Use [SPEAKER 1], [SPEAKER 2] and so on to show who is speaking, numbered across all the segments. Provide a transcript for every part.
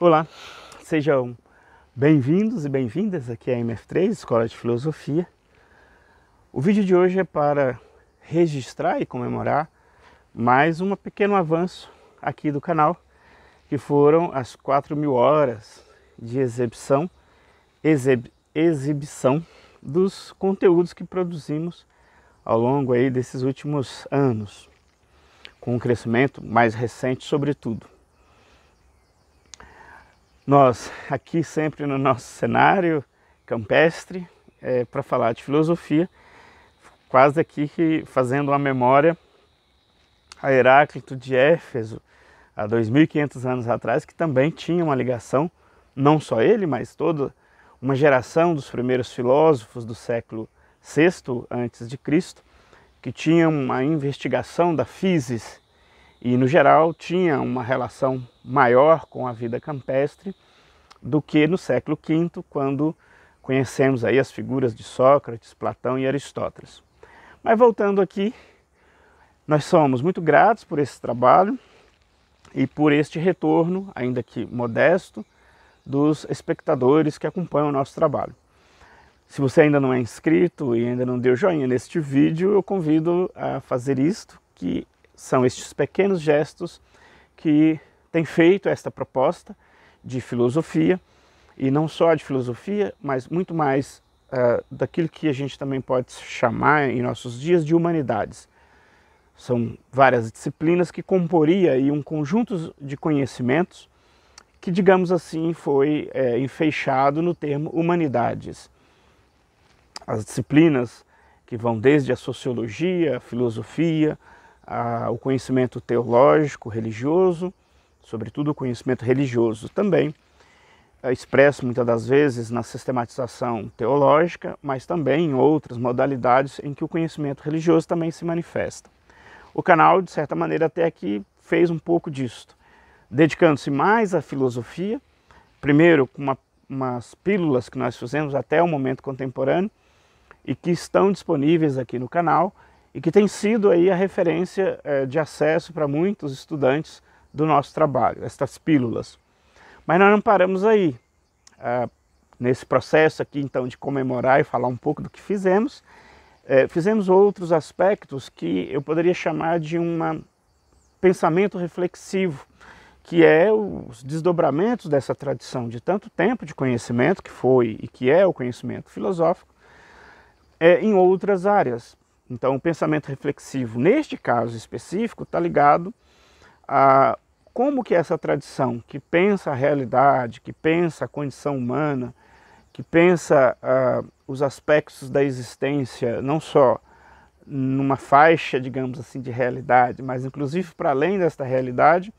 [SPEAKER 1] Olá, sejam bem-vindos e bem-vindas aqui à é MF3, Escola de Filosofia. O vídeo de hoje é para registrar e comemorar mais um pequeno avanço aqui do canal, que foram as 4 mil horas de exibição, exib, exibição dos conteúdos que produzimos ao longo aí desses últimos anos, com um crescimento mais recente, sobretudo nós aqui sempre no nosso cenário campestre é, para falar de filosofia, quase aqui que fazendo uma memória a Heráclito de Éfeso, há 2.500 anos atrás, que também tinha uma ligação, não só ele, mas toda uma geração dos primeiros filósofos do século VI antes de Cristo, que tinham uma investigação da física e, no geral, tinha uma relação maior com a vida campestre do que no século V, quando conhecemos aí as figuras de Sócrates, Platão e Aristóteles. Mas voltando aqui, nós somos muito gratos por esse trabalho e por este retorno, ainda que modesto, dos espectadores que acompanham o nosso trabalho. Se você ainda não é inscrito e ainda não deu joinha neste vídeo, eu convido a fazer isto, que são estes pequenos gestos que têm feito esta proposta de filosofia, e não só de filosofia, mas muito mais uh, daquilo que a gente também pode chamar em nossos dias de humanidades. São várias disciplinas que comporia aí um conjunto de conhecimentos que, digamos assim, foi é, enfeixado no termo humanidades. As disciplinas que vão desde a sociologia, a filosofia, a, o conhecimento teológico, religioso, sobretudo o conhecimento religioso também, eh, expresso muitas das vezes na sistematização teológica, mas também em outras modalidades em que o conhecimento religioso também se manifesta. O canal, de certa maneira, até aqui fez um pouco disto, dedicando-se mais à filosofia, primeiro com uma, umas pílulas que nós fizemos até o momento contemporâneo e que estão disponíveis aqui no canal, e que tem sido aí a referência é, de acesso para muitos estudantes do nosso trabalho, estas pílulas. Mas nós não paramos aí. É, nesse processo aqui, então, de comemorar e falar um pouco do que fizemos, é, fizemos outros aspectos que eu poderia chamar de um pensamento reflexivo, que é os desdobramentos dessa tradição de tanto tempo de conhecimento que foi e que é o conhecimento filosófico, é, em outras áreas. Então, o pensamento reflexivo, neste caso específico, está ligado a como que essa tradição que pensa a realidade, que pensa a condição humana, que pensa uh, os aspectos da existência, não só numa faixa, digamos assim, de realidade, mas inclusive para além desta realidade,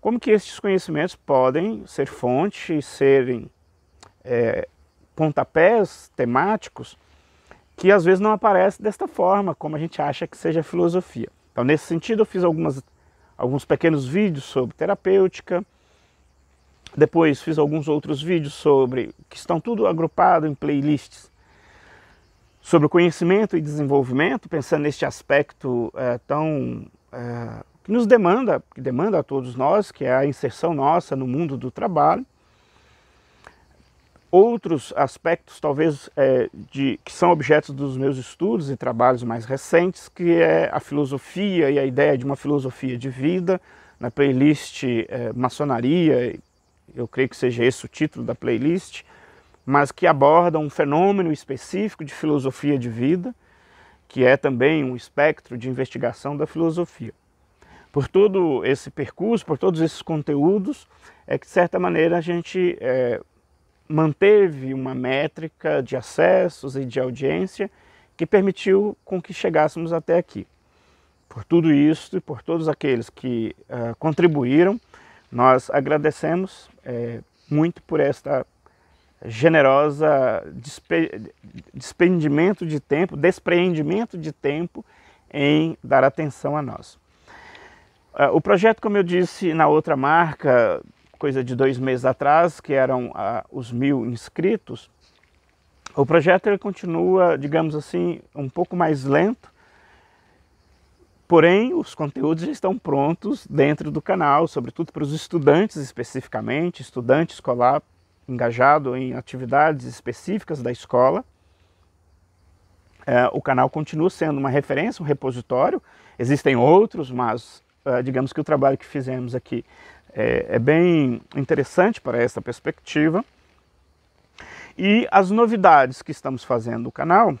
[SPEAKER 1] como que estes conhecimentos podem ser fonte e serem é, pontapés temáticos que às vezes não aparece desta forma, como a gente acha que seja filosofia. Então, nesse sentido, eu fiz algumas, alguns pequenos vídeos sobre terapêutica, depois fiz alguns outros vídeos sobre, que estão tudo agrupado em playlists, sobre conhecimento e desenvolvimento, pensando neste aspecto é, tão é, que nos demanda, que demanda a todos nós, que é a inserção nossa no mundo do trabalho outros aspectos, talvez, é, de, que são objetos dos meus estudos e trabalhos mais recentes, que é a filosofia e a ideia de uma filosofia de vida. Na playlist é, Maçonaria, eu creio que seja esse o título da playlist, mas que aborda um fenômeno específico de filosofia de vida, que é também um espectro de investigação da filosofia. Por todo esse percurso, por todos esses conteúdos, é que, de certa maneira, a gente é, manteve uma métrica de acessos e de audiência que permitiu com que chegássemos até aqui. Por tudo isso e por todos aqueles que uh, contribuíram, nós agradecemos é, muito por esta generosa despendimento de tempo, despreendimento de tempo em dar atenção a nós. Ah, o projeto, como eu disse na outra marca, coisa de dois meses atrás, que eram ah, os mil inscritos, o projeto ele continua, digamos assim, um pouco mais lento, porém os conteúdos já estão prontos dentro do canal, sobretudo para os estudantes especificamente, estudante escolar engajado em atividades específicas da escola. É, o canal continua sendo uma referência, um repositório, existem outros, mas ah, digamos que o trabalho que fizemos aqui é, é bem interessante para essa perspectiva. E as novidades que estamos fazendo no canal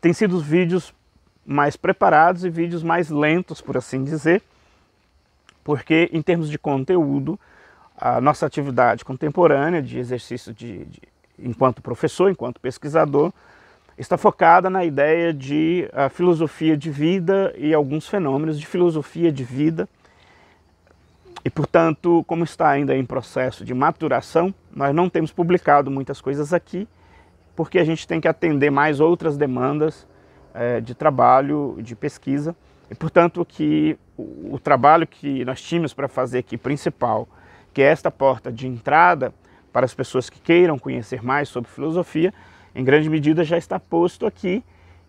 [SPEAKER 1] têm sido os vídeos mais preparados e vídeos mais lentos, por assim dizer, porque em termos de conteúdo, a nossa atividade contemporânea de exercício de, de enquanto professor, enquanto pesquisador, está focada na ideia de a ah, filosofia de vida e alguns fenômenos de filosofia de vida e, portanto, como está ainda em processo de maturação, nós não temos publicado muitas coisas aqui, porque a gente tem que atender mais outras demandas é, de trabalho, de pesquisa. E, portanto, que o, o trabalho que nós tínhamos para fazer aqui principal, que é esta porta de entrada para as pessoas que queiram conhecer mais sobre filosofia, em grande medida já está posto aqui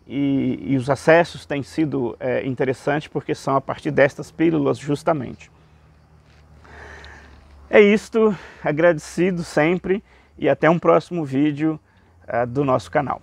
[SPEAKER 1] e, e os acessos têm sido é, interessantes porque são a partir destas pílulas justamente. É isto, agradecido sempre e até um próximo vídeo uh, do nosso canal.